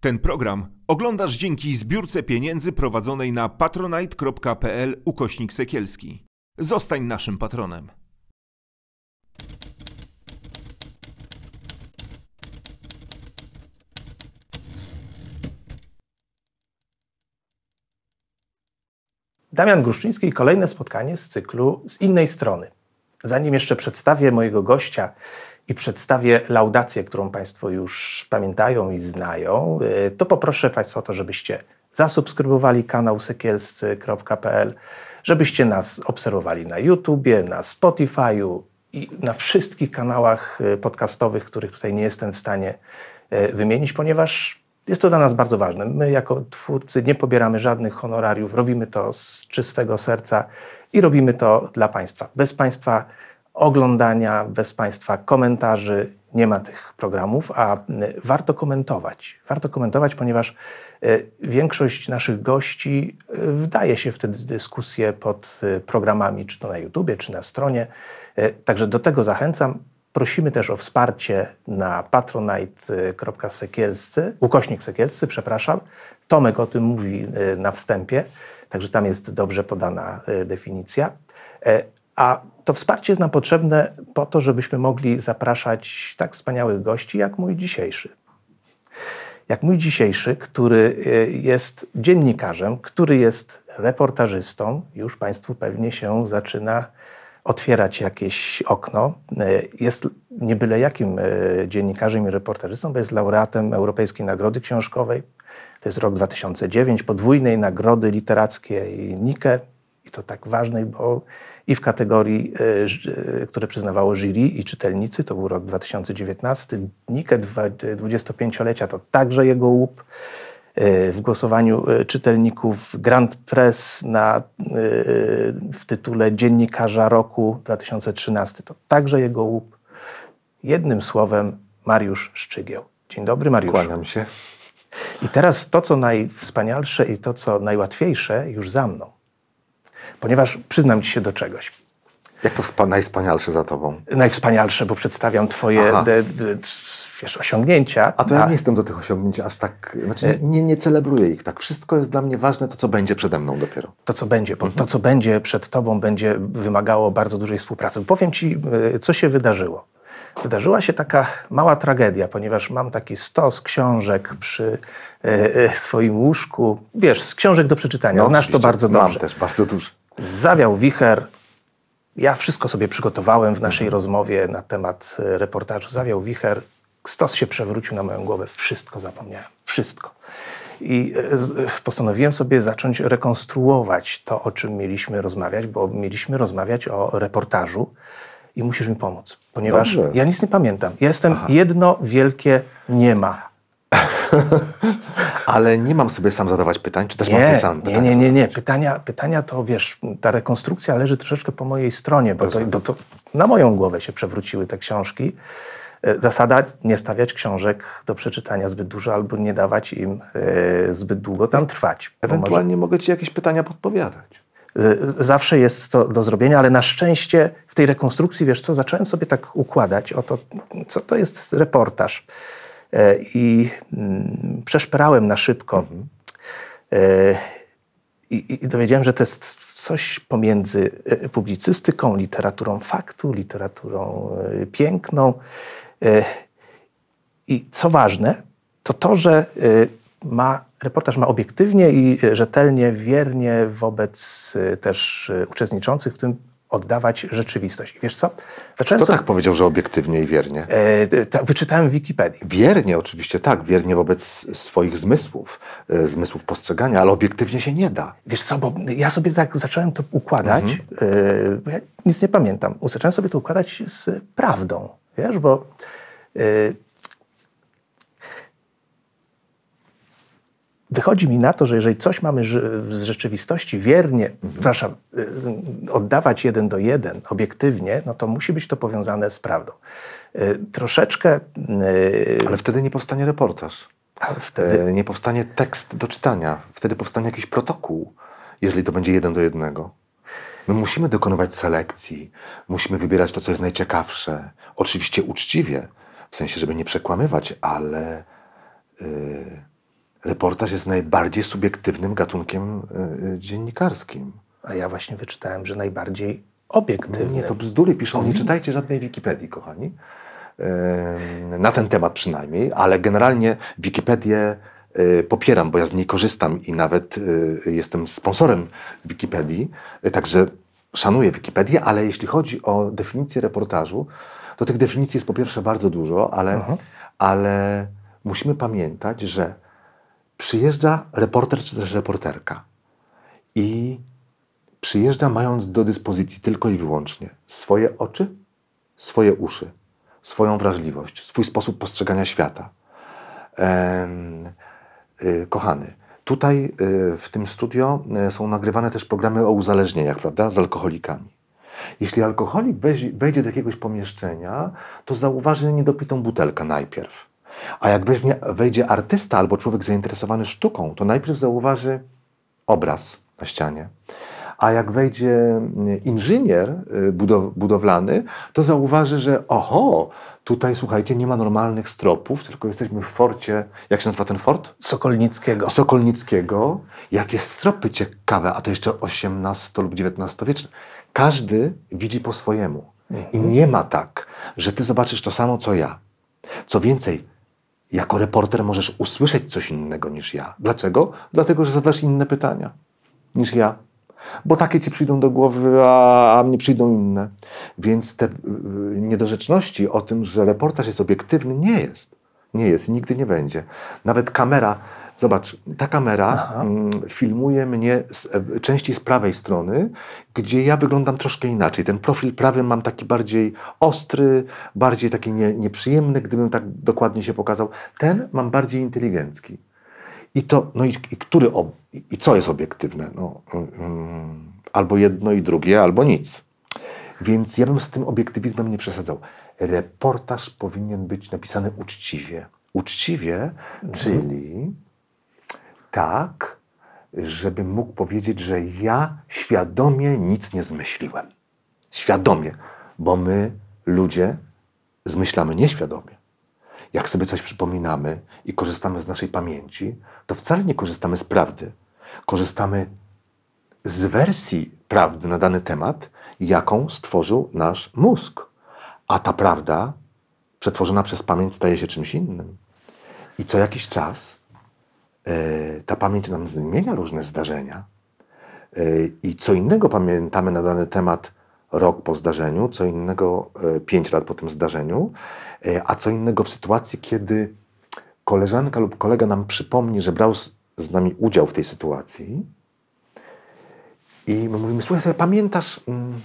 Ten program oglądasz dzięki zbiórce pieniędzy prowadzonej na patronite.pl ukośnik sekielski. Zostań naszym patronem. Damian Gruszczyński i kolejne spotkanie z cyklu z innej strony. Zanim jeszcze przedstawię mojego gościa i przedstawię laudację, którą Państwo już pamiętają i znają, y, to poproszę Państwa o to, żebyście zasubskrybowali kanał sekielscy.pl, żebyście nas obserwowali na YouTubie, na Spotify'u i na wszystkich kanałach y, podcastowych, których tutaj nie jestem w stanie y, wymienić, ponieważ jest to dla nas bardzo ważne. My, jako twórcy, nie pobieramy żadnych honorariów, robimy to z czystego serca i robimy to dla Państwa. Bez Państwa oglądania, bez Państwa komentarzy. Nie ma tych programów, a warto komentować. Warto komentować, ponieważ e, większość naszych gości e, wdaje się w te dyskusje pod e, programami, czy to na YouTubie, czy na stronie. Także do tego zachęcam. Prosimy też o wsparcie na patronite.sekielscy, ukośnik sekielscy, przepraszam. Tomek o tym mówi na wstępie, także tam jest dobrze podana definicja. A to wsparcie jest nam potrzebne po to, żebyśmy mogli zapraszać tak wspaniałych gości jak mój dzisiejszy. Jak mój dzisiejszy, który e, jest dziennikarzem, który jest reportażystą, już Państwu pewnie się zaczyna otwierać jakieś okno. E, jest nie byle jakim e, dziennikarzem i reportażystą, bo jest laureatem Europejskiej Nagrody Książkowej. To jest rok 2009, podwójnej nagrody literackiej Nike. I to tak ważnej, bo i w kategorii, e, e, które przyznawało jury i czytelnicy, to był rok 2019, Nike 25-lecia to także jego łup. E, w głosowaniu czytelników Grand Press na, w tytule Dziennikarza Roku 2013 to także jego łup. Jednym słowem Mariusz Szczygieł. Dzień dobry Mariusz. Kłaniam się. I teraz to, co najwspanialsze i to, co najłatwiejsze, już za mną ponieważ przyznam Ci się do czegoś. Jak to najwspanialsze za Tobą? Najwspanialsze, bo przedstawiam Twoje de, de, wiesz, osiągnięcia. A to ja nie jestem do tych osiągnięć aż tak, znaczy nie, nie celebruję ich tak. Wszystko jest dla mnie ważne, to co będzie przede mną dopiero. To co będzie, bo mhm. to co będzie przed Tobą będzie wymagało bardzo dużej współpracy. Powiem Ci, e, co się wydarzyło. Wydarzyła się taka mała tragedia, ponieważ mam taki stos książek przy e, e, swoim łóżku. Wiesz, z książek do przeczytania. No, Znasz to bardzo dobrze. Mam też bardzo dużo zawiał wicher. Ja wszystko sobie przygotowałem w naszej rozmowie na temat e, reportażu. Zawiał wicher, stos się przewrócił na moją głowę, wszystko zapomniałem, wszystko. I e, e, postanowiłem sobie zacząć rekonstruować to, o czym mieliśmy rozmawiać, bo mieliśmy rozmawiać o reportażu i musisz mi pomóc, ponieważ Dobrze. ja nic nie pamiętam. Ja jestem Aha. jedno wielkie nie ma. Ale nie mam sobie sam zadawać pytań, czy też nie, mam sobie sam pytania Nie, nie, nie, nie. Pytania, pytania to, wiesz, ta rekonstrukcja leży troszeczkę po mojej stronie, bo to, bo to na moją głowę się przewróciły te książki. E, zasada nie stawiać książek do przeczytania zbyt dużo albo nie dawać im e, zbyt długo tam trwać. Ewentualnie może... mogę Ci jakieś pytania podpowiadać. E, zawsze jest to do zrobienia, ale na szczęście w tej rekonstrukcji, wiesz co, zacząłem sobie tak układać oto, co to jest reportaż E, i mm, przeszperałem na szybko. Mhm. E, I, I dowiedziałem, że to jest coś pomiędzy e, publicystyką, literaturą faktu, literaturą piękną. I co ważne, to to, że ma, reportaż ma obiektywnie i rzetelnie, wiernie wobec też uczestniczących w tym oddawać rzeczywistość. I wiesz co? Zacząłem Kto tak powiedział, że obiektywnie i wiernie? E, e wyczytałem w Wikipedii. Wiernie oczywiście, tak. Wiernie wobec swoich zmysłów, e, zmysłów postrzegania, ale obiektywnie się nie da. Wiesz co, bo ja sobie tak zacząłem to układać, mhm. e, bo ja nic nie pamiętam. Zacząłem sobie to układać z prawdą, wiesz, bo e, wychodzi mi na to, że jeżeli coś mamy z rzeczywistości wiernie, mhm. przepraszam, y, oddawać jeden do jeden, obiektywnie, no to musi być to powiązane z prawdą. Y, troszeczkę... Y, ale wtedy nie powstanie reportaż. Wtedy... Nie powstanie tekst do czytania. Wtedy powstanie jakiś protokół, jeżeli to będzie jeden do jednego. My musimy dokonywać selekcji, musimy wybierać to, co jest najciekawsze. Oczywiście uczciwie, w sensie, żeby nie przekłamywać, ale... Yy reportaż jest najbardziej subiektywnym gatunkiem y, y, dziennikarskim. A ja właśnie wyczytałem, że najbardziej obiektywnym. Nie, to bzdury piszą. Powinien. Nie czytajcie żadnej Wikipedii, kochani. Na ten temat przynajmniej, ale generalnie Wikipedię y, popieram, bo ja z niej korzystam i nawet jestem sponsorem Wikipedii, także szanuję Wikipedię, ale jeśli chodzi o definicję reportażu, to tych definicji jest po pierwsze bardzo dużo, ale, ale musimy pamiętać, że przyjeżdża reporter czy też reporterka i przyjeżdża mając do dyspozycji tylko i wyłącznie swoje oczy, swoje uszy, swoją wrażliwość, swój sposób postrzegania świata. Ehm, kochany, tutaj y, w tym studio y, są nagrywane też programy o uzależnieniach, prawda, z alkoholikami. Jeśli alkoholik wejdzie do jakiegoś pomieszczenia, to zauważy niedopitą butelkę najpierw. A jak weźmie, wejdzie artysta albo człowiek zainteresowany sztuką, to najpierw zauważy obraz na ścianie. A jak wejdzie mm, inżynier y, budowlany, to zauważy, że oho, tutaj słuchajcie, nie ma normalnych stropów, tylko jesteśmy w forcie, jak się nazywa ten fort? Sokolnickiego. Sokolnickiego. Jakie stropy ciekawe, a to jeszcze XVIII lub XIX wieczne. Każdy widzi po swojemu. I mhm. nie ma tak, że ty zobaczysz to samo, co ja. Co więcej, jako reporter możesz usłyszeć coś innego niż ja. Dlaczego? Dlatego, że zadasz inne pytania niż ja. Bo takie ci przyjdą do głowy, a, a mnie przyjdą inne. Więc te y, y, niedorzeczności o tym, że reportaż jest obiektywny, nie jest. Nie jest i nigdy nie będzie. Nawet kamera Zobacz, ta kamera Aha. Mm, filmuje mnie z, e, częściej z prawej strony, gdzie ja wyglądam troszkę inaczej. Ten profil prawy mam taki bardziej ostry, bardziej taki nie, nieprzyjemny, gdybym tak dokładnie się pokazał. Ten mam bardziej inteligencki. I to, no i, i który, ob, i co jest obiektywne? No, mm, mm, albo jedno i drugie, albo nic. Więc ja bym z tym obiektywizmem nie przesadzał. Reportaż powinien być napisany uczciwie. Uczciwie, mhm. czyli tak, żebym mógł powiedzieć, że ja świadomie nic nie zmyśliłem. Świadomie, bo my, ludzie, zmyślamy nieświadomie. Jak sobie coś przypominamy i korzystamy z naszej pamięci, to wcale nie korzystamy z prawdy. Korzystamy z wersji prawdy na dany temat, jaką stworzył nasz mózg. A ta prawda, przetworzona przez pamięć, staje się czymś innym. I co jakiś czas E, ta pamięć nam zmienia różne zdarzenia e, i co innego pamiętamy na dany temat rok po zdarzeniu, co innego e, pięć lat po tym zdarzeniu, a co innego w sytuacji, kiedy koleżanka lub kolega nam przypomni, że brał z nami udział w tej sytuacji i my mówimy, słuchaj sobie, pamiętasz... Mm,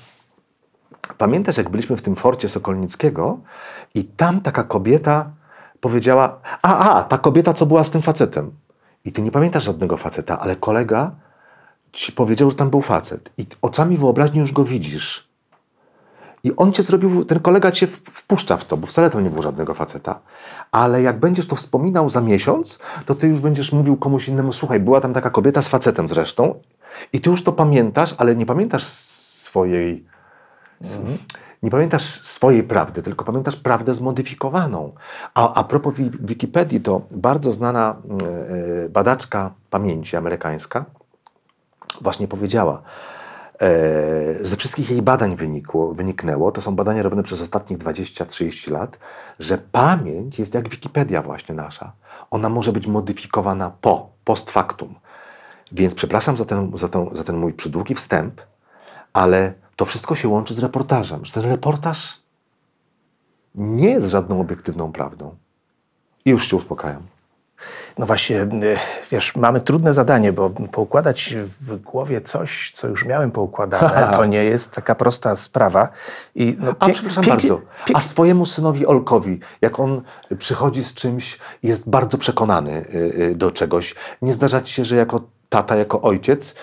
pamiętasz, jak byliśmy w tym forcie Sokolnickiego i tam taka kobieta powiedziała, a, a, ta kobieta, co była z tym facetem i ty nie pamiętasz żadnego faceta, ale kolega ci powiedział, że tam był facet i oczami wyobraźni już go widzisz. I on cię zrobił, ten kolega cię wpuszcza w to, bo wcale tam nie było żadnego faceta. Ale jak będziesz to wspominał za miesiąc, to ty już będziesz mówił komuś innemu, słuchaj, była tam taka kobieta z facetem zresztą i ty już to pamiętasz, ale nie pamiętasz swojej... Mhm nie pamiętasz swojej prawdy, tylko pamiętasz prawdę zmodyfikowaną. A, a propos Wikipedii, to bardzo znana mm, e, badaczka pamięci amerykańska właśnie powiedziała, e, ze wszystkich jej badań wynikło, wyniknęło, to są badania robione przez ostatnich 20-30 lat, że pamięć jest jak Wikipedia właśnie nasza. Ona może być modyfikowana po, post factum. Więc przepraszam za ten, za ten, za ten mój przydługi wstęp, ale to wszystko się łączy z reportażem. Że ten reportaż nie jest żadną obiektywną prawdą. I już się uspokajam. No właśnie, e, wiesz, mamy trudne zadanie, bo poukładać w głowie coś, co już miałem poukładane, to nie jest taka prosta sprawa. I no, A przepraszam bardzo, a swojemu synowi Olkowi, jak on przychodzi z czymś, jest bardzo przekonany e, e, do czegoś, nie zdarza ci się, że jako tata, jako ojciec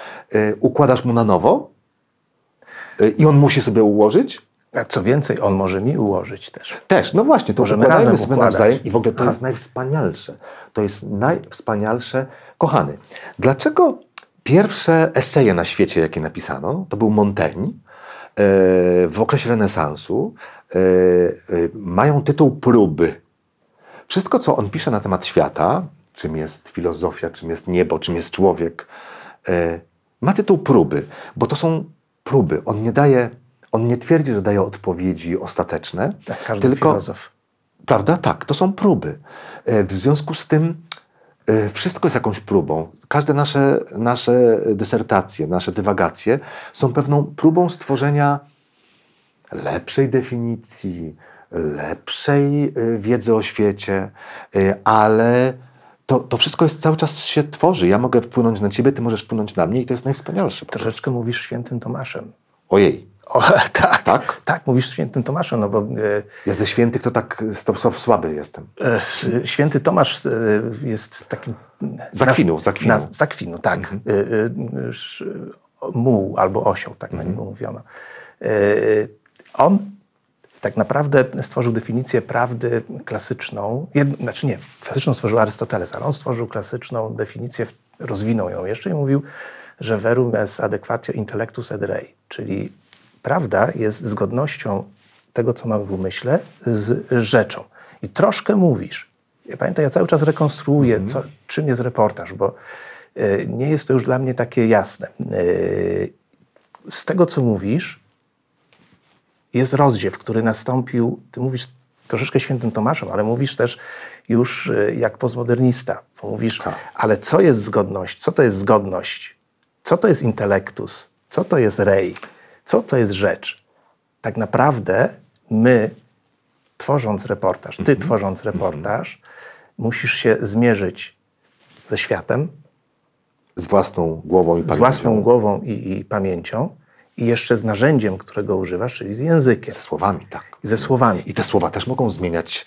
układasz mu na nowo i on musi sobie ułożyć. A co więcej, on może mi ułożyć też. Też, no właśnie, to Możemy razem sobie układać. nawzajem i w ogóle to jest najwspanialsze. To jest najwspanialsze. Kochany, dlaczego pierwsze eseje na świecie, jakie napisano, to był Montaigne e, w okresie renesansu, e, e, mają tytuł próby. Wszystko, co on pisze na temat świata, czym jest filozofia, czym jest niebo, czym jest człowiek, ma tytuł próby, bo to są próby. On nie daje, on nie twierdzi, że daje odpowiedzi ostateczne. Tak, każdy tylko, filozof. Prawda? Tak, to są próby. E, w związku z tym e, wszystko jest jakąś próbą. Każde nasze, nasze dysertacje, nasze dywagacje są pewną próbą stworzenia lepszej definicji, lepszej e, wiedzy o świecie, ale to, to wszystko jest cały czas się tworzy. Ja mogę wpłynąć na ciebie, ty możesz wpłynąć na mnie i to jest najwspanialsze. Troszeczkę mówisz świętym Tomaszem. Ojej. O, tak, tak, tak, mówisz świętym Tomaszem, no bo... E, ja ze świętych tak, to tak stop, słaby jestem. E, święty Tomasz e, jest takim... Zakwinu, nas, zakwinu. Na, zakwinu, tak. Mhm. muł albo osioł, tak mhm. na niego mówiono. On tak naprawdę stworzył definicję prawdy klasyczną, jed, znaczy nie, klasyczną stworzył Arystoteles, ale on stworzył klasyczną definicję, rozwinął ją jeszcze i mówił, że verum est adequatio intellectus et rei, czyli prawda jest zgodnością tego, co mamy w umyśle, z rzeczą. I troszkę mówisz. Ja ja cały czas rekonstruuję, mm -hmm. co, czym jest reportaż, bo y, nie jest to już dla mnie takie jasne. Y, z tego, co mówisz, jest rozdziew, który nastąpił, ty mówisz troszeczkę świętym Tomaszem, ale mówisz też już y, jak postmodernista. Mówisz, ha. Tak. ale co jest zgodność? Co to jest zgodność? Co to jest intelektus? Co to jest rej? Co to jest rzecz? Tak naprawdę my, tworząc reportaż, ty mhm. tworząc mhm. reportaż, mhm. musisz się zmierzyć ze światem. Z własną głową i pamięcią. Z własną głową i, i pamięcią i jeszcze z narzędziem, którego używasz, czyli z językiem. Ze słowami, tak. I ze słowami. I te słowa też mogą zmieniać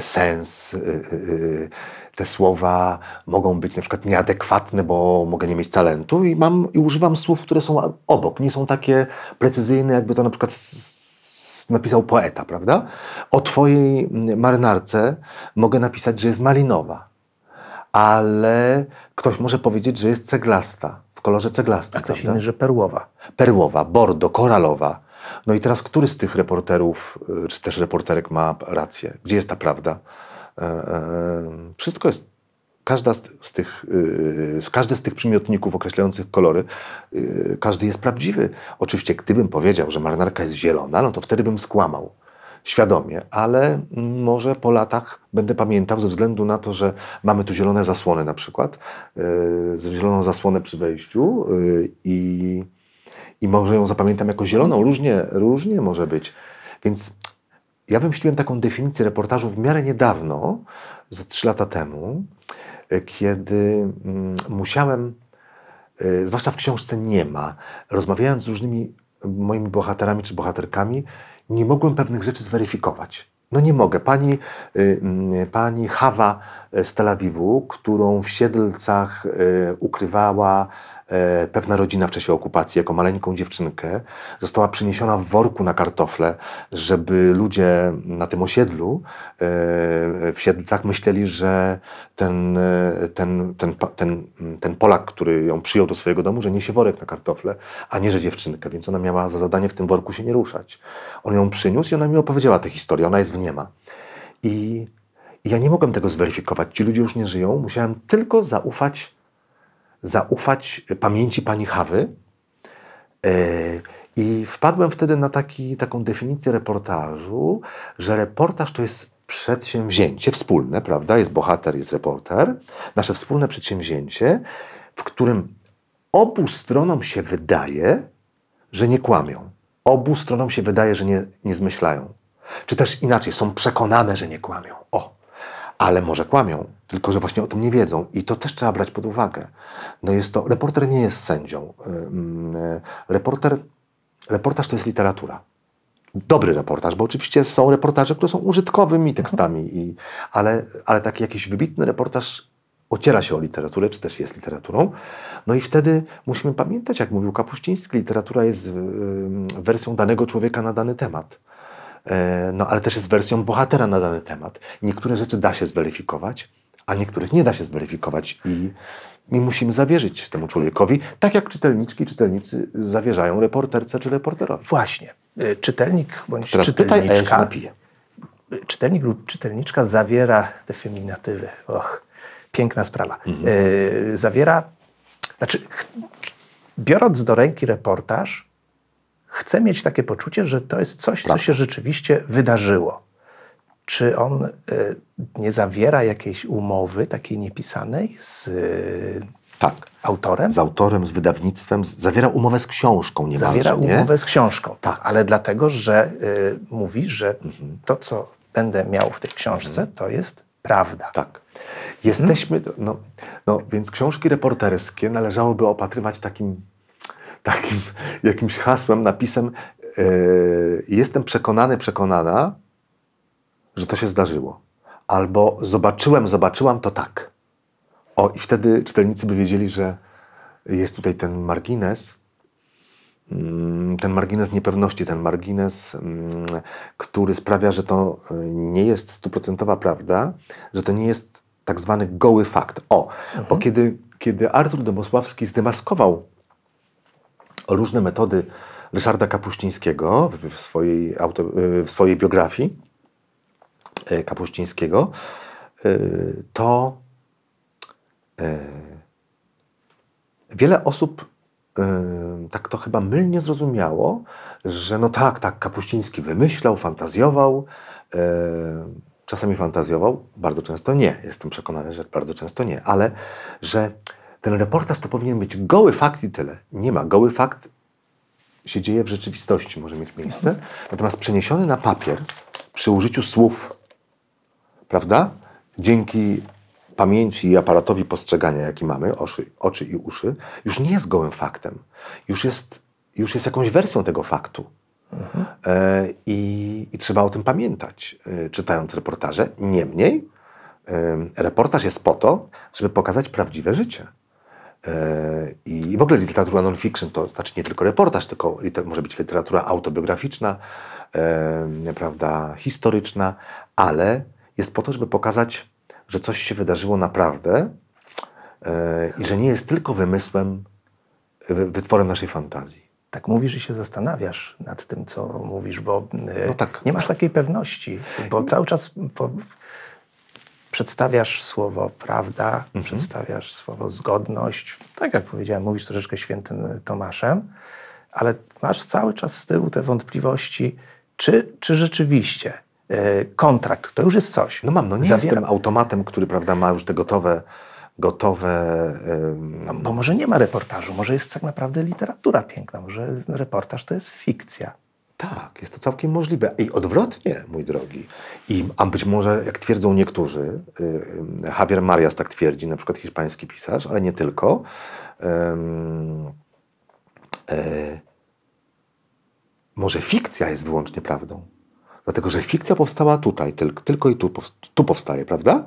sens. Y, y, y. te słowa mogą być na przykład nieadekwatne, bo mogę nie mieć talentu i mam i używam słów, które są obok, nie są takie precyzyjne, jakby to na przykład napisał poeta, prawda? O twojej marynarce mogę napisać, że jest malinowa, ale ktoś może powiedzieć, że jest ceglasta kolorze ceglastym. A To się że perłowa. Perłowa, bordo, koralowa. No i teraz, który z tych reporterów, y, czy też reporterek ma rację? Gdzie jest ta prawda? E, e, wszystko jest każda z, z tych, yy, każdy z tych przymiotników określających kolory, yy, każdy jest prawdziwy. Oczywiście, gdybym powiedział, że marynarka jest zielona, no to wtedy bym skłamał świadomie, ale może po latach będę pamiętał ze względu na to, że mamy tu zielone zasłony na przykład, yy, zieloną zasłonę przy wejściu yy, i, i może ją zapamiętam jako zieloną. Różnie, różnie może być. Więc ja wymyśliłem taką definicję reportażu w miarę niedawno, za trzy lata temu, yy, kiedy mm, musiałem, yy, zwłaszcza w książce nie ma, rozmawiając z różnymi moimi bohaterami czy bohaterkami, nie mogłem pewnych rzeczy zweryfikować. No nie mogę. Pani, y, y, pani Hawa y, z Tel Awiwu, którą w Siedlcach ukrywała E, pewna rodzina w czasie okupacji, jako maleńką dziewczynkę, została przyniesiona w worku na kartofle, żeby ludzie na tym osiedlu e, w Siedlcach myśleli, że ten, e, ten, ten, ten, ten Polak, który ją przyjął do swojego domu, że niesie worek na kartofle, a nie, że dziewczynkę, więc ona miała za zadanie w tym worku się nie ruszać. On ją przyniósł i ona mi opowiedziała tę historię, ona jest w niema. I ja nie mogłem tego zweryfikować. Ci ludzie już nie żyją. Musiałem tylko zaufać zaufać pamięci pani Hawy. E, I wpadłem wtedy na taki, taką definicję reportażu, że reportaż to jest przedsięwzięcie wspólne, prawda? Jest bohater, jest reporter. Nasze wspólne przedsięwzięcie, w którym obu stronom się wydaje, że nie kłamią. Obu stronom się wydaje, że nie, nie zmyślają. Czy też inaczej, są przekonane, że nie kłamią. O, ale może kłamią tylko że właśnie o tym nie wiedzą i to też trzeba brać pod uwagę. No jest to, reporter nie jest sędzią. Y, reporter, reportaż to jest literatura. Dobry reportaż, bo oczywiście są reportaże, które są użytkowymi tekstami, i, ale, ale taki jakiś wybitny reportaż ociera się o literaturę, czy też jest literaturą. No i wtedy musimy pamiętać, jak mówił Kapuściński, literatura jest y, y, wersją danego człowieka na dany temat. E, no ale też jest wersją bohatera na dany temat. Niektóre rzeczy da się zweryfikować, a niektórych nie da się zweryfikować i, my musimy zawierzyć temu człowiekowi, tak jak czytelniczki, czytelnicy zawierzają reporterce czy reporterowi. Właśnie. Y, czytelnik bądź Teraz czytelniczka. Pytaj, Czytelnik lub czytelniczka zawiera te feminatywy. Och, piękna sprawa. Mhm. Y, zawiera, znaczy, biorąc do ręki reportaż, chcę mieć takie poczucie, że to jest coś, Prawda. co się rzeczywiście wydarzyło czy on y, nie zawiera jakiejś umowy takiej niepisanej z y, tak. autorem? Z autorem, z wydawnictwem. Zawiera umowę z książką nie Zawiera umowę z książką, tak. Ale dlatego, że y, mówi, że mhm. to, co będę miał w tej książce, mhm. to jest prawda. Tak. Jesteśmy, no, no, no więc książki reporterskie należałoby opatrywać takim, takim jakimś hasłem, napisem jestem przekonany, przekonana, że to się zdarzyło. Albo zobaczyłem, zobaczyłam to tak. O, i wtedy czytelnicy by wiedzieli, że jest tutaj ten margines, mm, ten margines niepewności, ten margines, mm, który sprawia, że to y, nie jest stuprocentowa prawda, że to nie jest tak zwany goły fakt. O, mhm. bo kiedy, kiedy Artur Domosławski zdemaskował różne metody Ryszarda Kapuścińskiego w, swojej, auto, y, w swojej biografii, E, Kapuścińskiego, e, to e, wiele osób tak to chyba mylnie zrozumiało, że no tak, tak, Kapuściński wymyślał, fantazjował, czasami fantazjował, bardzo często nie, jestem przekonany, że bardzo często nie, ale że ten reportaż to powinien być goły fakt i tyle. Nie ma, goły fakt się dzieje w rzeczywistości, może mieć miejsce, natomiast przeniesiony na papier przy użyciu słów prawda? Dzięki pamięci i aparatowi postrzegania, jaki mamy, oszy, oczy i uszy, już nie jest gołym faktem. Już jest, już jest jakąś wersją tego faktu. Mhm. E, i, I, trzeba o tym pamiętać, e, czytając reportaże. Niemniej, e, reportaż jest po to, żeby pokazać prawdziwe życie. E, I w ogóle literatura non-fiction to znaczy nie tylko reportaż, tylko może być literatura autobiograficzna, e, prawda, historyczna, ale jest po to, żeby pokazać, że coś się wydarzyło naprawdę e, i że nie jest tylko wymysłem, e, wytworem naszej fantazji. Tak mówisz że się zastanawiasz nad tym, co mówisz, bo e, no tak. nie masz takiej pewności, bo no. cały czas po... przedstawiasz słowo prawda, mhm. przedstawiasz słowo zgodność. Tak jak powiedziałem, mówisz troszeczkę świętym Tomaszem, ale masz cały czas z tyłu te wątpliwości, czy, czy rzeczywiście E, kontrakt. To już jest coś. No mam, no nie Zawieram. jestem automatem, który prawda, ma już te gotowe gotowe. Ym... No, bo może nie ma reportażu, może jest tak naprawdę literatura piękna, może reportaż to jest fikcja. Tak, jest to całkiem możliwe. I odwrotnie, mój drogi. I, a być może, jak twierdzą niektórzy, y, y, Javier Marias tak twierdzi, na przykład hiszpański pisarz, ale nie tylko. E, może fikcja jest wyłącznie prawdą. Dlatego, że fikcja powstała tutaj, tylko, i tu, tu powstaje, prawda?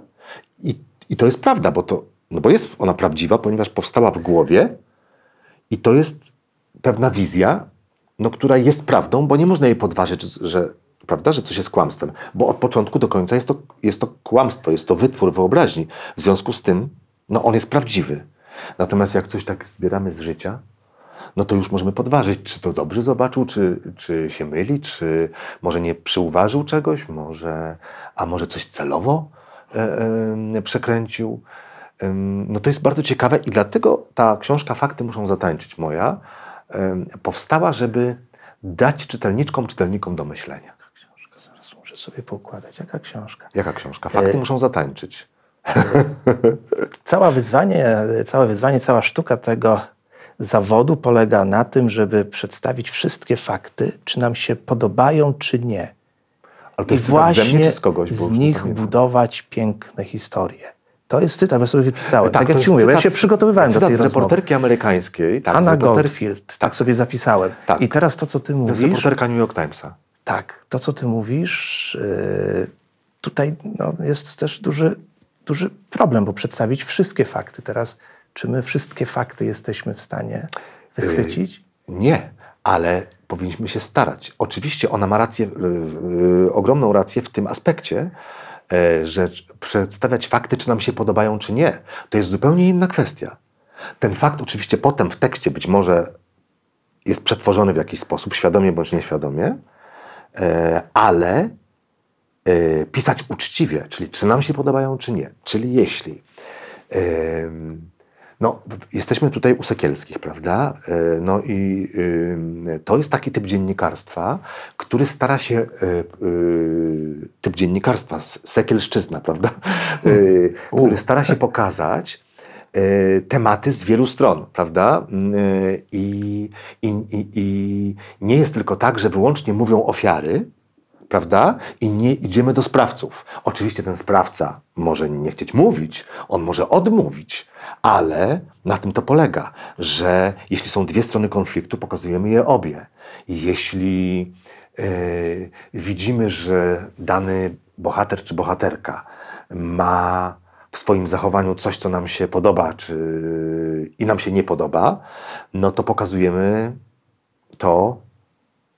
I, I to jest prawda, bo to, no bo jest ona prawdziwa, ponieważ powstała w głowie i to jest pewna wizja, no, która jest prawdą, bo nie można jej podważyć, że, prawda, że coś jest kłamstwem. Bo od początku do końca jest to, jest to kłamstwo, jest to wytwór wyobraźni. W związku z tym, no on jest prawdziwy. Natomiast jak coś tak zbieramy z życia, no to już możemy podważyć, czy to dobrze zobaczył, czy, czy się myli, czy może nie przyuważył czegoś, może, a może coś celowo e, e, przekręcił. E, no to jest bardzo ciekawe i dlatego ta książka Fakty muszą zatańczyć moja powstała, żeby dać czytelniczkom, czytelnikom do myślenia. Jaka książka? Zaraz muszę sobie pokładać. Jaka książka? Jaka książka? Fakty e, muszą zatańczyć. Całe wyzwanie, całe wyzwanie, cała sztuka tego zawodu polega na tym, żeby przedstawić wszystkie fakty, czy nam się podobają, czy nie. Ale to I właśnie ze mnie, z, kogoś, z nich budować piękne historie. To jest cytat, ja sobie wypisałem. Tak, tak jak ci mówię, ja się przygotowywałem do tej z reporterki rozmowy. amerykańskiej. Tak, Anna reporter... Goldfield, tak. tak. sobie zapisałem. Tak. I teraz to, co ty mówisz... To jest reporterka New York Timesa. Tak, to, co ty mówisz, y, tutaj no, jest też duży, duży problem, bo przedstawić wszystkie fakty teraz czy my wszystkie fakty jesteśmy w stanie yy, wychwycić? Yy, nie, ale powinniśmy się starać. Oczywiście ona ma rację, yy, yy ogromną rację w tym aspekcie, yy, że przedstawiać fakty, czy nam się podobają, czy nie, to jest zupełnie inna kwestia. Ten fakt oczywiście potem w tekście być może jest przetworzony w jakiś sposób, świadomie bądź nieświadomie, yy, ale pisać uczciwie, czyli czy nam się podobają, czy nie. Czyli jeśli no, jesteśmy tutaj u Sekielskich, prawda? E, no i y, to jest taki typ dziennikarstwa, który stara się, e, y, typ dziennikarstwa, sekielszczyzna, prawda? E, który stara się pokazać tematy z wielu stron, prawda? Mm, I, i, i, I nie jest tylko tak, że wyłącznie mówią ofiary, prawda? I nie idziemy do sprawców. Oczywiście ten sprawca może nie chcieć mówić, on może odmówić, ale na tym to polega, że jeśli są dwie strony konfliktu, pokazujemy je obie. Jeśli yy, widzimy, że dany bohater czy bohaterka ma w swoim zachowaniu coś, co nam się podoba czy, i nam się nie podoba, no to pokazujemy to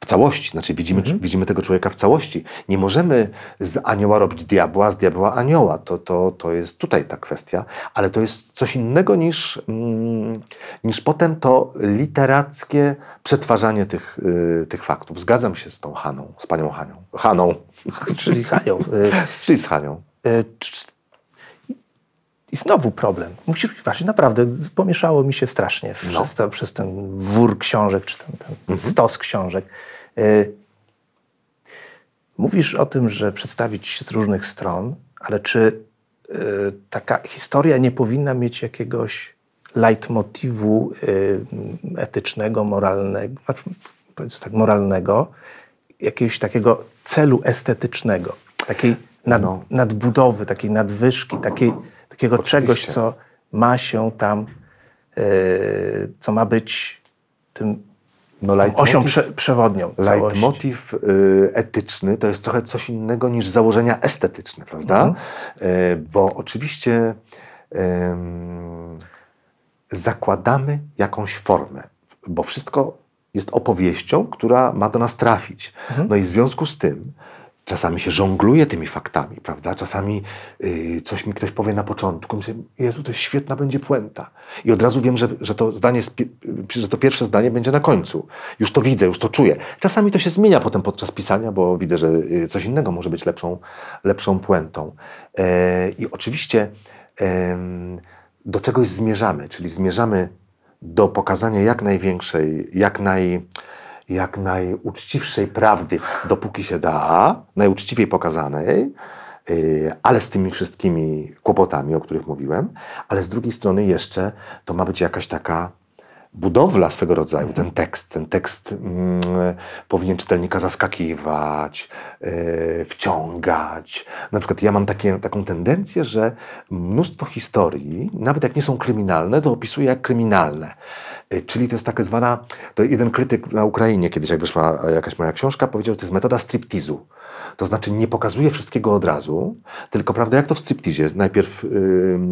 w całości, znaczy widzimy, mhm. widzimy tego człowieka w całości. Nie możemy z anioła robić diabła, z diabła anioła. To, to, to jest tutaj ta kwestia, ale to jest coś innego niż, mm, niż potem to literackie przetwarzanie tych, y, tych faktów. Zgadzam się z tą Haną, z panią Hanią. Haną. Czyli Hanią. Y, Czyli z Hanią. Y, i znowu problem. Musisz właśnie naprawdę pomieszało mi się strasznie no. przez, to, przez, ten wór książek, czy ten, ten mhm. stos książek. Y Mówisz o tym, że przedstawić z różnych stron, ale czy y, taka historia nie powinna mieć jakiegoś leitmotivu y, etycznego, moralnego, znaczy, powiedzmy tak, moralnego, jakiegoś takiego celu estetycznego, takiej nad, no. nadbudowy, takiej nadwyżki, takiej takiego Oczywiście. czegoś, co ma się tam, e, co ma być tym no, osią prze, przewodnią. Leitmotiv y, etyczny to jest trochę coś innego niż założenia estetyczne, prawda? Mhm. E, bo oczywiście zakładamy jakąś formę, bo wszystko jest opowieścią, która ma do nas trafić. Mhm. No i w związku z tym Czasami się żongluje tymi faktami, prawda? Czasami yy, coś mi ktoś powie na początku, myślę, Jezu, to świetna będzie puenta. I od razu wiem, że, że, to zdanie, że to pierwsze zdanie będzie na końcu. Już to widzę, już to czuję. Czasami to się zmienia potem podczas pisania, bo widzę, że y, coś innego może być lepszą, lepszą puentą. Yy, I oczywiście yy, do czegoś zmierzamy, czyli zmierzamy do pokazania jak największej, jak naj jak najuczciwszej prawdy, dopóki się da, najuczciwiej pokazanej, y, ale z tymi wszystkimi kłopotami, o których mówiłem, ale z drugiej strony jeszcze to ma być jakaś taka budowla swego rodzaju, mhm. ten tekst, ten tekst mm, powinien czytelnika zaskakiwać, yy, wciągać. Na przykład ja mam takie, taką tendencję, że mnóstwo historii, nawet jak nie są kryminalne, to opisuję jak kryminalne. Yy, czyli to jest tak zwana, to jeden krytyk na Ukrainie kiedyś, jak wyszła jakaś moja książka, powiedział, że to jest metoda striptizu. To znaczy nie pokazuje wszystkiego od razu, tylko prawda, jak to w striptizie. Najpierw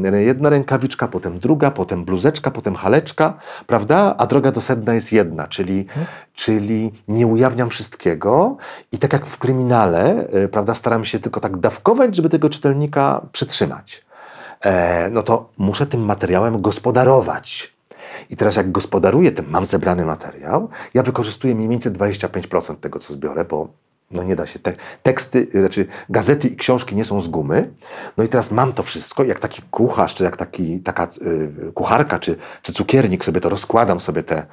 yy, jedna rękawiczka, potem druga, potem bluzeczka, potem haleczka, prawda? A droga do sedna jest jedna, czyli, hmm. czyli nie ujawniam wszystkiego i tak jak w kryminale, yy, prawda, staram się tylko tak dawkować, żeby tego czytelnika przytrzymać. E, no to muszę tym materiałem gospodarować. I teraz jak gospodaruję tym, mam zebrany materiał, ja wykorzystuję mniej więcej 25% tego, co zbiorę, bo no nie da się. Te, teksty, y, znaczy gazety i książki nie są z gumy. No i teraz mam to wszystko, jak taki kucharz, czy jak taki, taka y, kucharka, czy, czy cukiernik sobie to rozkładam sobie te,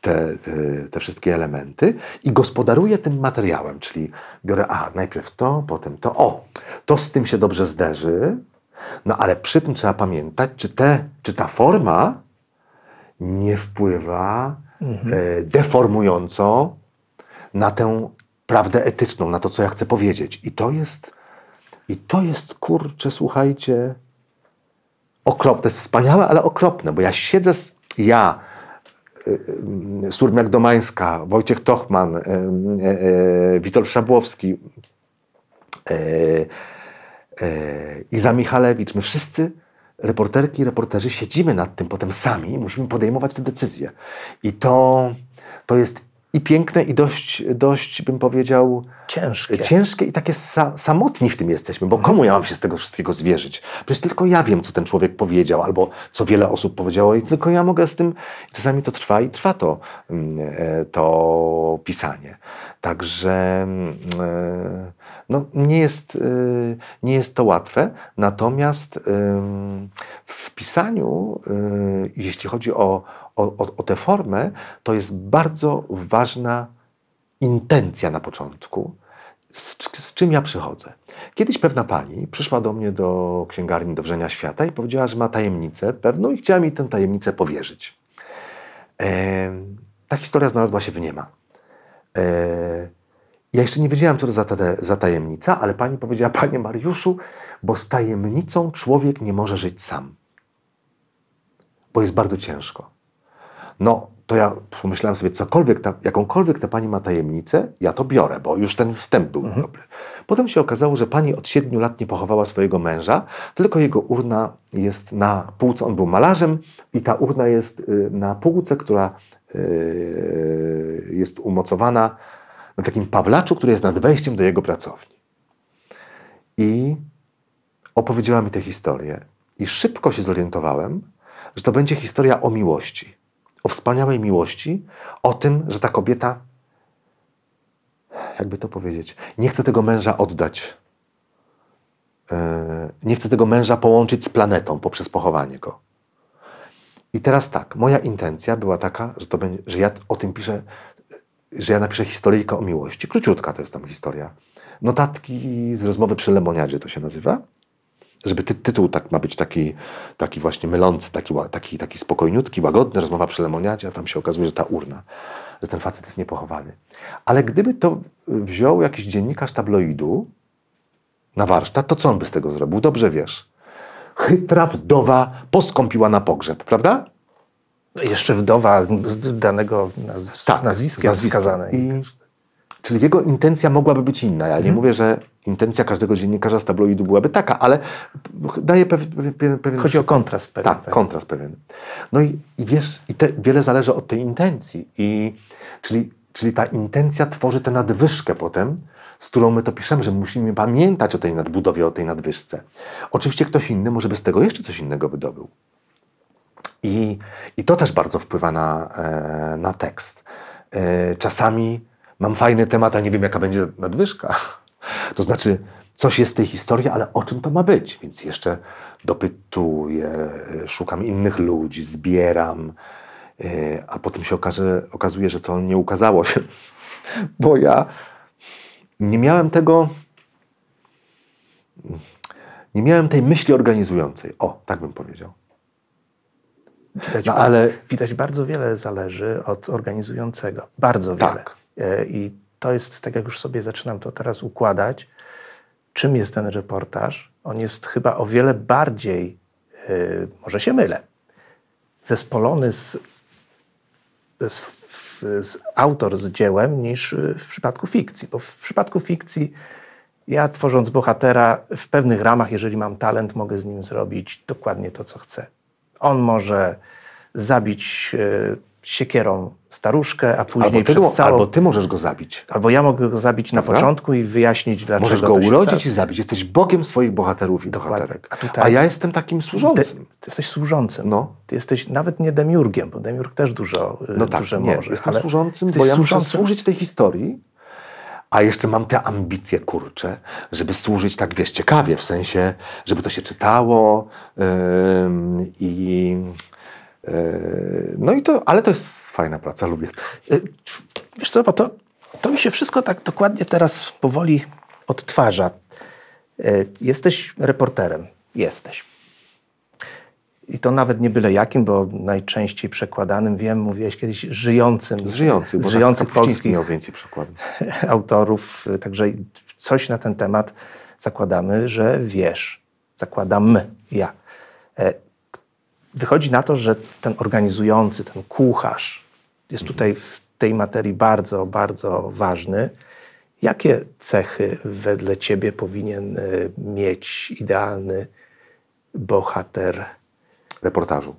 te, te, te, wszystkie elementy i gospodaruję tym materiałem, czyli biorę, a najpierw to, potem to, o, to z tym się dobrze zderzy, no ale przy tym trzeba pamiętać, czy, te, czy ta forma nie wpływa mhm. y, deformująco na tę prawdę etyczną, na to, co ja chcę powiedzieć. I to jest, i to jest kurczę, słuchajcie, okropne. To jest wspaniałe, ale okropne, bo ja siedzę, z, ja, y, y, Surmiak Domańska, Wojciech Tochman, y, Witold Szabłowski, Iza Michalewicz, my wszyscy, reporterki, i reporterzy, siedzimy nad tym potem sami i musimy podejmować te decyzje. I to, to jest i piękne, i dość, dość bym powiedział. Ciężkie. E, ciężkie i takie sa samotni w tym jesteśmy, bo komu ja mam się z tego wszystkiego zwierzyć? Przecież tylko ja wiem, co ten człowiek powiedział, albo co wiele osób powiedziało, i tylko ja mogę z tym. Czasami to trwa i trwa to, mm, e, to pisanie. Także. Yy no, nie, jest, y, nie jest to łatwe, natomiast w pisaniu, y, jeśli chodzi o, o, o tę formę, to jest bardzo ważna intencja na początku, z, z, czym ja przychodzę. Kiedyś pewna pani przyszła do mnie do księgarni do Wrzenia Świata i powiedziała, że ma tajemnicę pewną i chciała mi tę tajemnicę powierzyć. E, ta historia znalazła się w Niema. E, ja jeszcze nie wiedziałam, co to za, ta, za tajemnica, ale pani powiedziała, panie Mariuszu, bo z tajemnicą człowiek nie może żyć sam. Bo jest bardzo ciężko. No, to ja pomyślałem sobie, cokolwiek ta, jakąkolwiek ta pani ma tajemnicę, ja to biorę, bo już ten wstęp był mhm. dobry. Potem się okazało, że pani od siedmiu lat nie pochowała swojego męża, tylko jego urna jest na półce, on był malarzem i ta urna jest y, na półce, która y, jest umocowana na takim pawlaczu, który jest nad wejściem do jego pracowni. I opowiedziała mi tę historię. I szybko się zorientowałem, że to będzie historia o miłości. O wspaniałej miłości, o tym, że ta kobieta, jakby to powiedzieć, nie chce tego męża oddać. E, nie chce tego męża połączyć z planetą poprzez pochowanie go. I teraz tak, moja intencja była taka, że, to będzie, że ja o tym piszę że ja napiszę historyjkę o miłości. Króciutka to jest tam historia. Notatki z rozmowy przy lemoniadzie to się nazywa. Żeby ty, tytuł tak ma być taki, taki właśnie mylący, taki, taki, taki spokojniutki, łagodny, rozmowa przy lemoniadzie, a tam się okazuje, że ta urna, że ten facet jest niepochowany. Ale gdyby to wziął jakiś dziennikarz tabloidu na warsztat, to co on by z tego zrobił? Dobrze wiesz. Chytra wdowa poskąpiła na pogrzeb, prawda? Jeszcze wdowa danego naz tak, nazwiskiem, wskazanej. I, czyli jego intencja mogłaby być inna. Ja nie hmm. mówię, że intencja każdego dziennikarza z tabloidu byłaby taka, ale daje pewien... pewien, pewien Chodzi o kontrast pewien. Tak, tak, kontrast pewien. No i, i wiesz, i te, wiele zależy od tej intencji. I, czyli, czyli ta intencja tworzy tę nadwyżkę potem, z którą my to piszemy, że musimy pamiętać o tej nadbudowie, o tej nadwyżce. Oczywiście ktoś inny może z tego jeszcze coś innego wydobył. I, i to też bardzo wpływa na, e, na tekst. E, czasami mam fajny temat, a nie wiem, jaka będzie nadwyżka. To znaczy, coś jest w tej historii, ale o czym to ma być? Więc jeszcze dopytuję, szukam innych ludzi, zbieram, e, a potem się okaże, okazuje, że to nie ukazało się, bo ja nie miałem tego. Nie miałem tej myśli organizującej. O, tak bym powiedział. Widać, no, ale... bardzo, widać bardzo wiele zależy od organizującego. Bardzo tak. wiele. I to jest, tak jak już sobie zaczynam to teraz układać, czym jest ten reportaż? On jest chyba o wiele bardziej, yy, może się mylę, zespolony z, z, z, autor z dziełem niż w przypadku fikcji. Bo w przypadku fikcji ja tworząc bohatera w pewnych ramach, jeżeli mam talent, mogę z nim zrobić dokładnie to, co chcę. On może zabić e, siekierą staruszkę, a później albo ty, przez całą... Albo ty możesz go zabić. Albo ja mogę go zabić na początku i wyjaśnić, dlaczego Możesz go urodzić i zabić. Jesteś Bogiem swoich bohaterów i Dokładnie. bohaterek. A, tutaj... a ja jestem takim służącym. Ty, ty, jesteś służącym. No. Ty jesteś nawet nie demiurgiem, bo demiurg też dużo, e, no tak, dużo nie, może. Jestem służącym, bo ja muszę służyć tej historii, a jeszcze mam te ambicje, kurcze, żeby służyć tak, wiesz, ciekawie, w sensie, żeby to się czytało i... Yy, no i to, ale to jest fajna praca, lubię. Y, wiesz co, bo to, to mi się wszystko tak dokładnie teraz powoli odtwarza. Y, jesteś reporterem. Jesteś i to nawet nie byle jakim, bo najczęściej przekładanym, wiem, mówiłeś kiedyś, żyjącym. Z żyjących, z bo tak żyjących polskich miał więcej przekładów. autorów. Także coś na ten temat zakładamy, że wiesz. Zakładam ja. E, wychodzi na to, że ten organizujący, ten kucharz jest mhm. tutaj w tej materii bardzo, bardzo ważny. Jakie cechy wedle ciebie powinien e, mieć idealny bohater reportażu.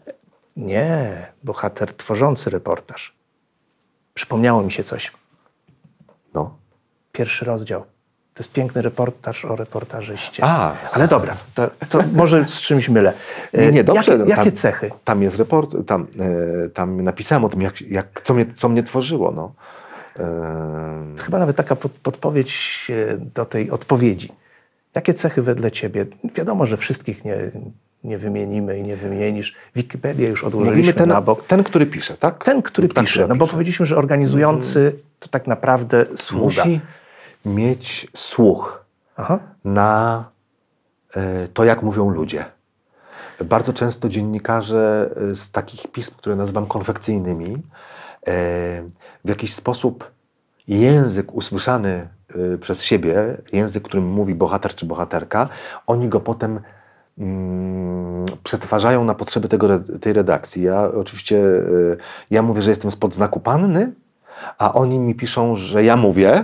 Nie, bohater tworzący reportaż. Przypomniało mi się coś. No. Pierwszy rozdział. To jest piękny reportaż o reportażyście. A. Ale dobra, to, to może z czymś mylę. Nie, nie e, dobrze. Jakie, no jakie tam, cechy? Tam jest report, tam, e, tam napisałem o tym, jak, jak, co, mnie, co mnie tworzyło. No. E, chyba nawet taka pod, podpowiedź do tej odpowiedzi. Jakie cechy wedle ciebie? Wiadomo, że wszystkich nie, nie wymienimy i nie wymienisz. Wikipedia już odłożyliśmy ten, na bok. Ten, który pisze, tak? Ten, który ten, tak pisze, no bo pisze. powiedzieliśmy, że organizujący to tak naprawdę sługa. Musi mieć słuch Aha. na e, to, jak mówią ludzie. Bardzo często dziennikarze e, z takich pism, które nazywam konfekcyjnymi, e, w jakiś sposób język usłyszany przez siebie, język, którym mówi bohater czy bohaterka, oni go potem Mm, przetwarzają na potrzeby tego, tej redakcji. Ja oczywiście, y, ja mówię, że jestem spod znaku panny, a oni mi piszą, że ja mówię,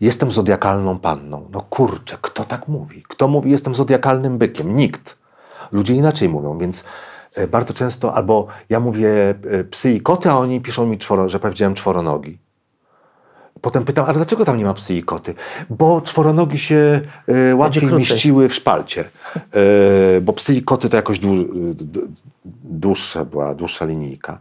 jestem zodiakalną panną. No kurczę, kto tak mówi? Kto mówi, jestem zodiakalnym bykiem? Nikt. Ludzie inaczej mówią, więc y, bardzo często, albo ja mówię y, psy i koty, a oni piszą mi, czworo, że powiedziałem czworonogi. Potem pytam, ale dlaczego tam nie ma psy i koty? Bo czworonogi się y, łatwiej mieściły w szpalcie. Y, bo psy i koty to jakoś dłuższa była, dłuższa linijka.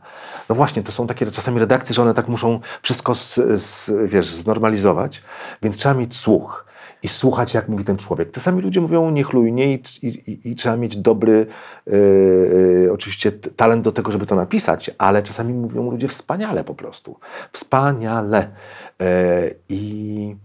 No właśnie, to są takie czasami redakcje, że one tak muszą wszystko z, z, wiesz, znormalizować, więc trzeba mieć słuch i słuchać, jak mówi ten człowiek. Czasami ludzie mówią niechlujnie i, i, i trzeba mieć dobry, yy, oczywiście talent do tego, żeby to napisać, ale czasami mówią ludzie wspaniale po prostu. Wspaniale. Yy, I...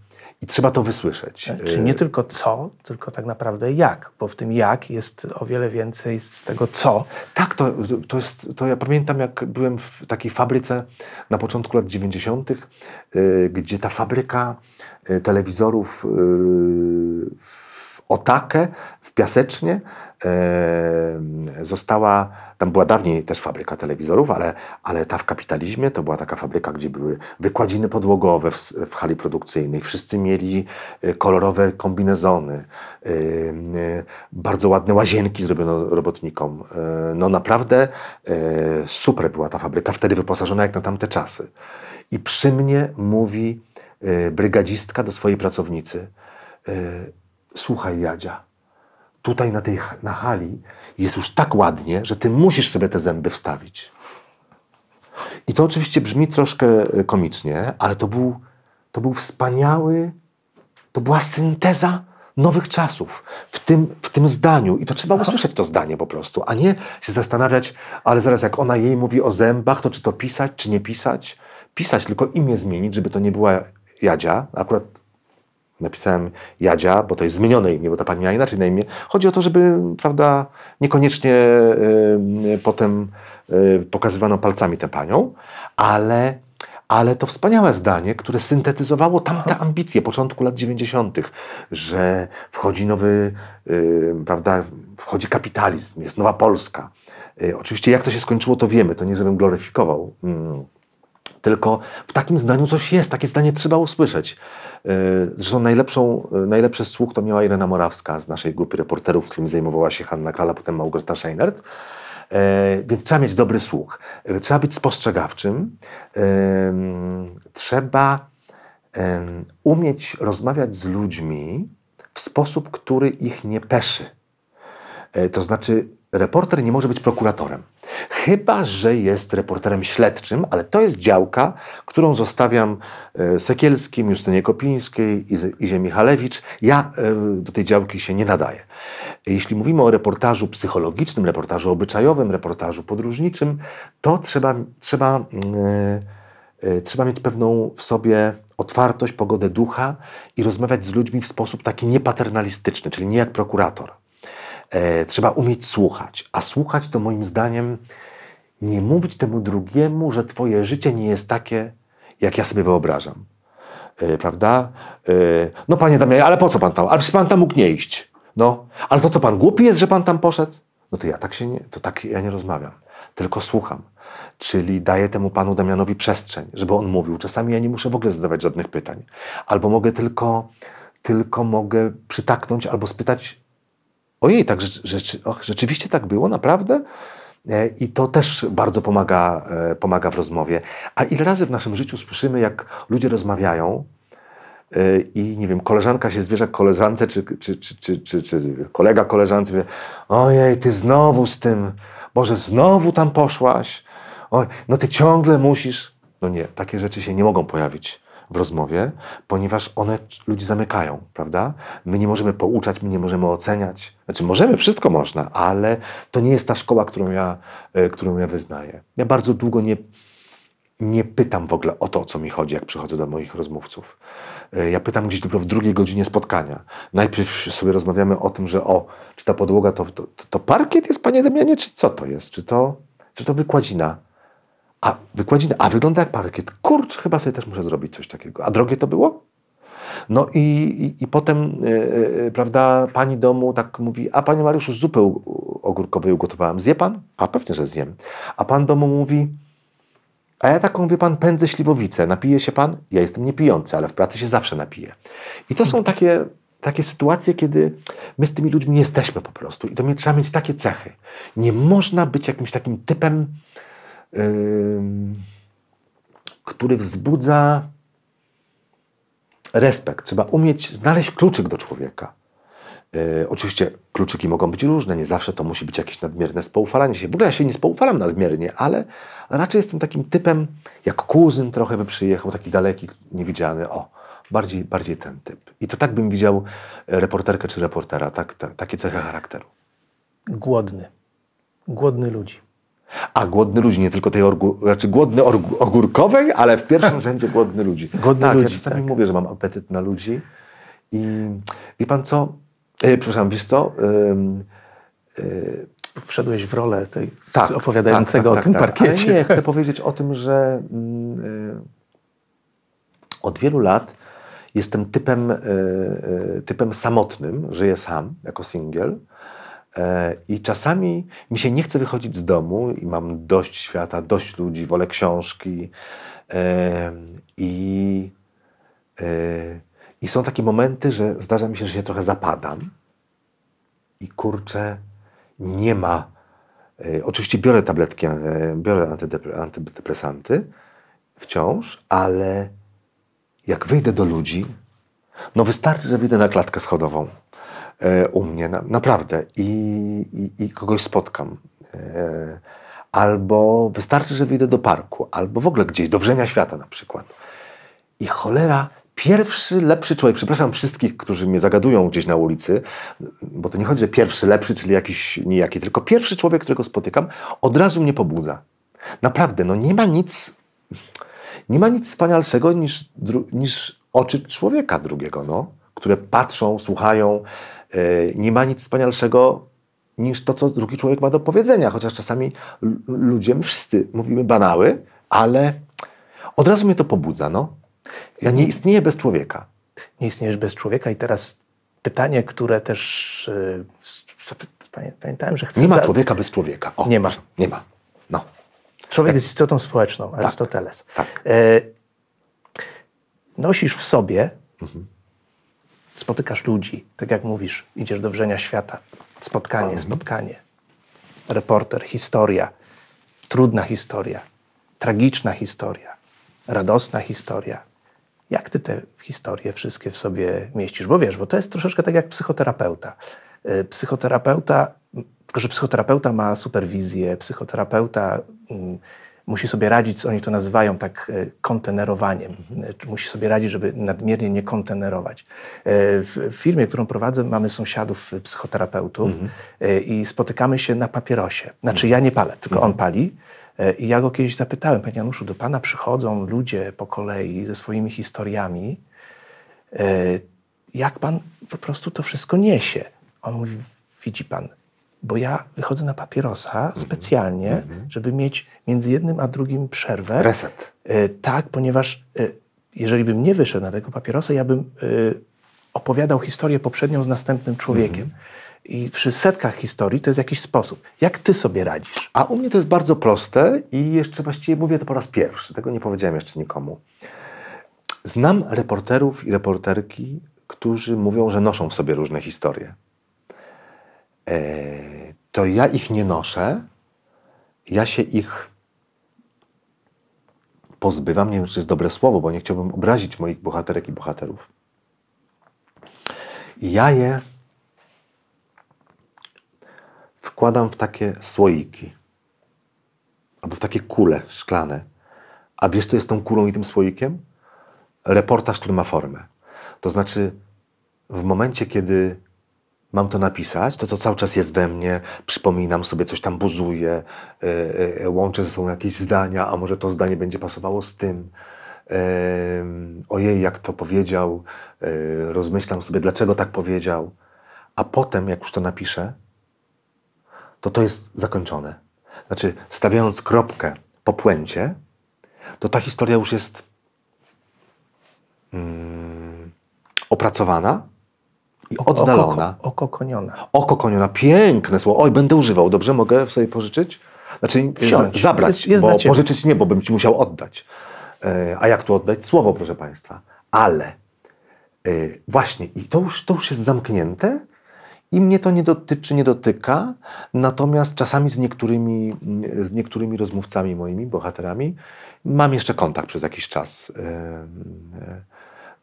I trzeba to wysłyszeć. Czyli nie tylko co, tylko tak naprawdę jak, bo w tym jak jest o wiele więcej z tego co. Tak, to, to, jest, to ja pamiętam, jak byłem w takiej fabryce na początku lat 90., gdzie ta fabryka Y, telewizorów y, w Otakę, w Piasecznie. Y, została, tam była dawniej też fabryka telewizorów, ale, ale ta w kapitalizmie to była taka fabryka, gdzie były wykładziny podłogowe w, w hali produkcyjnej. Wszyscy mieli kolorowe kombinezony, bardzo ładne łazienki zrobiono robotnikom. No naprawdę super była ta fabryka, wtedy wyposażona jak na tamte czasy. I przy mnie mówi E, brygadzistka do swojej pracownicy. E, słuchaj, Jadzia, tutaj na tej na hali jest już tak ładnie, że ty musisz sobie te zęby wstawić. I to oczywiście brzmi troszkę e, komicznie, ale to był, to był wspaniały, to była synteza nowych czasów w tym, w tym zdaniu. I to trzeba usłyszeć to zdanie po prostu, a nie się zastanawiać, ale zaraz jak ona jej mówi o zębach, to czy to pisać, czy nie pisać. Pisać, tylko imię zmienić, żeby to nie była Jadzia, akurat napisałem Jadzia, bo to jest zmienione imię, bo ta pani miała inaczej na imię. Chodzi o to, żeby, prawda, niekoniecznie y, potem y, pokazywano palcami tę panią, ale, ale to wspaniałe zdanie, które syntetyzowało tamte ambicje początku lat 90., że wchodzi nowy, y, prawda, wchodzi kapitalizm, jest nowa Polska. E, oczywiście jak to się skończyło, to wiemy, to nie żebym gloryfikował. Mm. Tylko w takim zdaniu coś jest, takie zdanie trzeba usłyszeć. E, zresztą najlepszą, e, najlepszy słuch to miała Irena Morawska z naszej grupy reporterów, którym zajmowała się Hanna Krala, potem Małgorzata Scheinert. E, więc trzeba mieć dobry słuch, trzeba być spostrzegawczym, trzeba umieć rozmawiać z ludźmi w sposób, który ich nie peszy. To znaczy, reporter nie może być prokuratorem. Chyba, że jest reporterem śledczym, ale to jest działka, którą zostawiam e, Sekielskim, Justynie Kopińskiej, Izie Michalewicz. Ja e, do tej działki się nie nadaję. Jeśli mówimy o reportażu psychologicznym, reportażu obyczajowym, reportażu podróżniczym, to trzeba, trzeba, yy, trzeba mieć pewną w sobie otwartość, pogodę ducha i rozmawiać z ludźmi w sposób taki niepaternalistyczny, czyli nie jak prokurator. E, trzeba umieć słuchać. A słuchać to moim zdaniem nie mówić temu drugiemu, że twoje życie nie jest takie, jak ja sobie wyobrażam. E, prawda? E, no panie Damianie, ale po co pan tam? Ale przecież pan tam mógł nie iść. No, ale to co pan głupi jest, że pan tam poszedł? No to ja tak się nie, to tak ja nie rozmawiam, tylko słucham. Czyli daję temu panu Damianowi przestrzeń, żeby on mówił. Czasami ja nie muszę w ogóle zadawać żadnych pytań. Albo mogę tylko, tylko mogę przytaknąć albo spytać ojej, tak rzeczy, och, rzeczywiście tak było, naprawdę? E, I to też bardzo pomaga, e, pomaga w rozmowie. A ile razy w naszym życiu słyszymy, jak ludzie rozmawiają e, i nie wiem, koleżanka się zwierza koleżance, czy, czy, czy, czy, czy, kolega koleżance mówi, ojej, ty znowu z tym, Boże, znowu tam poszłaś, Oj, no ty ciągle musisz. No nie, takie rzeczy się nie mogą pojawić w rozmowie, ponieważ one ludzi zamykają, prawda? My nie możemy pouczać, my nie możemy oceniać. Znaczy, możemy, wszystko można, ale to nie jest ta szkoła, którą ja, e, którą ja wyznaję. Ja bardzo długo nie, nie pytam w ogóle o to, o co mi chodzi, jak przychodzę do moich rozmówców. E, ja pytam gdzieś dopiero w drugiej godzinie spotkania. Najpierw sobie rozmawiamy o tym, że o, czy ta podłoga to, to, to parkiet jest, panie Damianie, czy co to jest? Czy to, czy to wykładzina? A wykładzina, a wygląda jak parkiet. Kurcz, chyba sobie też muszę zrobić coś takiego. A drogie to było? No i, i, i potem, yy, yy, prawda, pani domu tak mówi, a panie Mariuszu, zupę ogórkowej ugotowałem. Zje pan? A pewnie, że zjem. A pan domu mówi, a ja taką, wie pan, pędzę śliwowicę. Napije się pan? Ja jestem niepijący, ale w pracy się zawsze napiję. I to są takie, takie sytuacje, kiedy my z tymi ludźmi jesteśmy po prostu. I to trzeba mieć takie cechy. Nie można być jakimś takim typem, który wzbudza respekt. Trzeba umieć znaleźć kluczyk do człowieka. Yy, oczywiście kluczyki mogą być różne, nie zawsze to musi być jakieś nadmierne spoufalanie się. W ogóle ja się nie spoufalam nadmiernie, ale raczej jestem takim typem, jak kuzyn trochę by przyjechał, taki daleki, niewidziany. O, bardziej, bardziej ten typ. I to tak bym widział reporterkę czy reportera, tak, tak, takie cechy charakteru. Głodny. Głodny ludzi. A głodny ludzi, nie tylko tej orgu, znaczy głodny ogórkowej, ale w pierwszym rzędzie głodny ludzi. Głodny tak, ludzi, ja czasami tak. mówię, że mam apetyt na ludzi. I wie pan co? E, przepraszam, wiesz co? E, e, Wszedłeś w rolę tej tak, opowiadającego tak, o tak, tym tak, tak. parkiecie. nie, chcę powiedzieć o tym, że mm, e, od wielu lat jestem typem, e, e, typem samotnym, żyję sam jako single. E, I czasami mi się nie chce wychodzić z domu i mam dość świata, dość ludzi, wolę książki. E, I, e, i są takie momenty, że zdarza mi się, że się trochę zapadam i kurczę, nie ma. Oczywiście biorę tabletki, biorę antydepresanty wciąż, ale jak wyjdę do ludzi, no wystarczy, że wyjdę na klatkę schodową E, u mnie, na, naprawdę, I, i, i, kogoś spotkam. E, albo wystarczy, że wyjdę do parku, albo w ogóle gdzieś, do wrzenia świata na przykład. I cholera, pierwszy lepszy człowiek, przepraszam wszystkich, którzy mnie zagadują gdzieś na ulicy, bo to nie chodzi, że pierwszy lepszy, czyli jakiś nijaki, tylko pierwszy człowiek, którego spotykam, od razu mnie pobudza. Naprawdę, no nie ma nic, nie ma nic wspanialszego niż, niż oczy człowieka drugiego, no, które patrzą, słuchają, E, nie ma nic wspanialszego niż to, co drugi człowiek ma do powiedzenia, chociaż czasami ludzie, my wszyscy mówimy banały, ale od razu mnie to pobudza. No. Ja nie istnieję bez człowieka. Nie istniejesz bez człowieka i teraz pytanie, które też e, pamiętałem, że chcę... Nie ma człowieka bez człowieka. O, nie ma. Nie ma. No. Człowiek tak. jest istotą społeczną, tak. Arystoteles. tak. E, nosisz w sobie mhm spotykasz ludzi, tak jak mówisz, idziesz do wrzenia świata. Spotkanie, mhm. spotkanie. Reporter, historia, trudna historia, tragiczna historia, radosna historia. Jak ty te historie wszystkie w sobie mieścisz? Bo wiesz, bo to jest troszeczkę tak jak psychoterapeuta. Y, psychoterapeuta, tylko że psychoterapeuta ma superwizję, psychoterapeuta mm, musi sobie radzić, oni to nazywają tak e, kontenerowaniem, e, musi sobie radzić, żeby nadmiernie nie kontenerować. E, w firmie, którą prowadzę, mamy sąsiadów psychoterapeutów mhm. i spotykamy się na papierosie. Znaczy mhm. ja nie palę, tylko on mhm. pali. I ja go kiedyś zapytałem, panie Januszu, do pana przychodzą ludzie po kolei ze swoimi historiami, jak pan po prostu to wszystko niesie? On mówi, widzi pan, bo ja wychodzę na papierosa mhm. specjalnie, mm -hmm. żeby mieć między jednym a drugim przerwę. Reset. Y, tak, ponieważ y, jeżeli bym nie wyszedł na tego papierosa, ja bym y, opowiadał historię poprzednią z następnym człowiekiem. Mm -hmm. I przy setkach historii to jest jakiś sposób. Jak ty sobie radzisz? A u mnie to jest bardzo proste i jeszcze właściwie mówię to po raz pierwszy. Tego nie powiedziałem jeszcze nikomu. Znam reporterów i reporterki, którzy mówią, że noszą w sobie różne historie. E, to ja ich nie noszę, ja się ich pozbywam. Nie wiem, czy jest dobre słowo, bo nie chciałbym obrazić moich bohaterek i bohaterów. Ja je wkładam w takie słoiki albo w takie kule szklane. A wiesz, co jest tą kulą i tym słoikiem? Reportaż, który ma formę. To znaczy, w momencie, kiedy mam to napisać, to co cały czas jest we mnie, przypominam sobie, coś tam buzuje, yy, e, yy, e, łączę ze sobą jakieś zdania, a może to zdanie będzie pasowało z tym. Yy, ojej, jak to powiedział, e, rozmyślam sobie, dlaczego tak powiedział. A potem, jak już to napiszę, to to jest zakończone. Znaczy, stawiając kropkę po płęcie, to ta historia już jest mm, opracowana, i oddalona. Oko, Oko koniona. piękne słowo. Oj, będę używał, dobrze? Mogę sobie pożyczyć? Znaczy Wsiądź. zabrać, jest, jest bo pożyczyć nie, bo bym ci musiał oddać. E, a jak tu oddać? Słowo, proszę Państwa. Ale e, właśnie, i to już, to już jest zamknięte i mnie to nie dotyczy, nie dotyka. Natomiast czasami z niektórymi, z niektórymi rozmówcami moimi, bohaterami, mam jeszcze kontakt przez jakiś czas. E,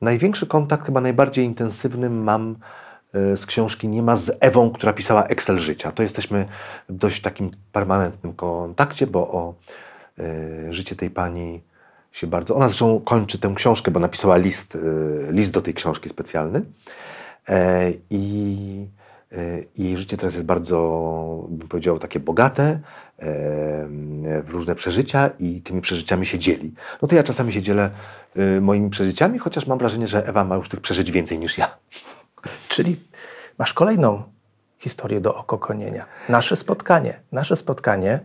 Największy kontakt, chyba najbardziej intensywny mam e, z książki Nie ma z Ewą, która pisała Excel Życia. To jesteśmy w dość takim permanentnym kontakcie, bo o e, życie tej pani się bardzo... Ona zresztą kończy tę książkę, bo napisała list, e, list do tej książki specjalny. I jej życie teraz jest bardzo, bym powiedział, takie bogate w różne przeżycia i tymi przeżyciami się dzieli. No to ja czasami się dzielę y, moimi przeżyciami, chociaż mam wrażenie, że Ewa ma już tych przeżyć więcej niż ja. Czyli masz kolejną historię do okokonienia. Nasze spotkanie. Nasze spotkanie.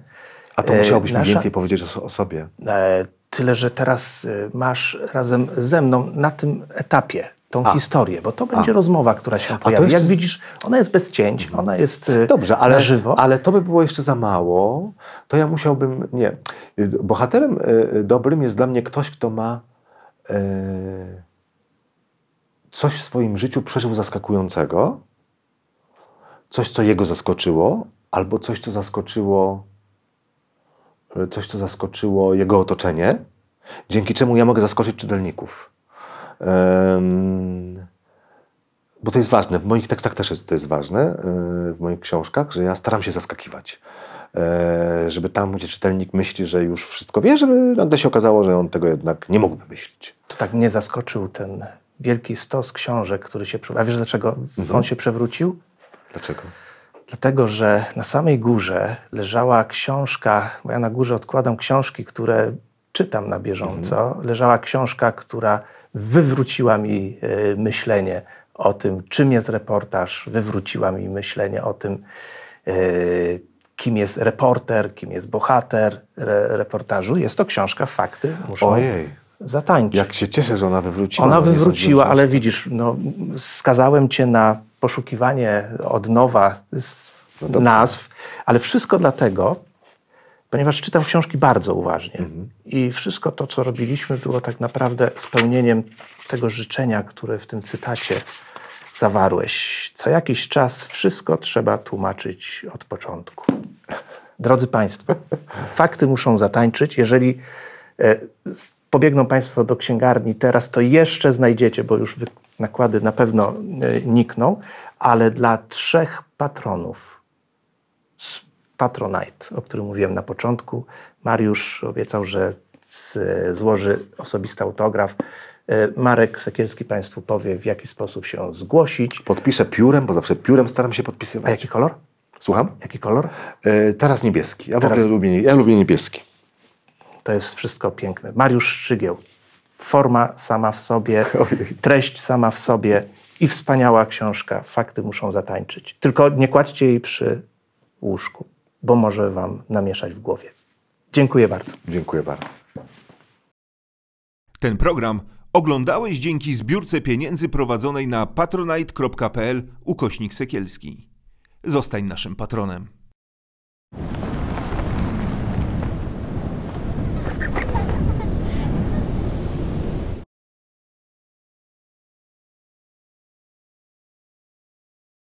A to e, musiałbyś nasza... mi więcej powiedzieć o, o sobie. E, tyle, że teraz e, masz razem ze mną na tym etapie tą a, historię, bo to będzie a, rozmowa, która się pojawi. Jeszcze... Jak widzisz, ona jest bez cięć, ona jest y, Dobrze, ale, na żywo. Ale to by było jeszcze za mało, to ja musiałbym, nie. Y, bohaterem y, dobrym jest dla mnie ktoś, kto ma e, coś w swoim życiu przeżył zaskakującego, coś, co jego zaskoczyło, albo coś, co zaskoczyło coś, co zaskoczyło jego otoczenie, dzięki czemu ja mogę zaskoczyć czytelników. Bo to jest ważne, w moich tekstach też jest, to jest ważne, e, w moich książkach, że ja staram się zaskakiwać. E, żeby tam, gdzie czytelnik myśli, że już wszystko wie, żeby nagle się okazało, że on tego jednak nie mógłby myśleć. To tak mnie zaskoczył ten wielki stos książek, który się przewrócił. A wiesz dlaczego mhm. on się przewrócił? Dlaczego? Dlatego, że na samej górze leżała książka, bo ja na górze odkładam książki, które czytam na bieżąco. Mhm. Leżała książka, która wywróciła mi e, myślenie o tym, czym jest reportaż, wywróciła mi myślenie o tym, e, kim jest reporter, kim jest bohater re reportażu. Jest to książka Fakty. Muszą Ojej. Zatańczyć. Jak się cieszę, że ona wywróciła. Ona wywróciła, ale widzisz, no, skazałem cię na poszukiwanie od nowa no nazw, ale wszystko dlatego, ponieważ czytam książki bardzo uważnie. Mhm. I wszystko to, co robiliśmy, było tak naprawdę spełnieniem tego życzenia, które w tym cytacie zawarłeś. Co jakiś czas wszystko trzeba tłumaczyć od początku. Drodzy Państwo, fakty muszą zatańczyć. Jeżeli e, pobiegną Państwo do księgarni teraz, to jeszcze znajdziecie, bo już nakłady na pewno e, nikną, ale dla trzech patronów Patronite, o którym mówiłem na początku. Mariusz obiecał, że złoży osobisty autograf. E, Marek Sekielski Państwu powie, w jaki sposób się zgłosić. Podpiszę piórem, bo zawsze piórem staram się podpisywać. A jaki kolor? Słucham? Jaki kolor? E, teraz niebieski. Ja, teraz... lubię, ja lubię niebieski. To jest wszystko piękne. Mariusz Szczygieł. Forma sama w sobie, treść sama w sobie i wspaniała książka. Fakty muszą zatańczyć. Tylko nie kładźcie jej przy łóżku bo może Wam namieszać w głowie. Dziękuję bardzo. Dziękuję bardzo. Ten program oglądałeś dzięki zbiórce pieniędzy prowadzonej na patronite.pl ukośnik sekielski. Zostań naszym patronem.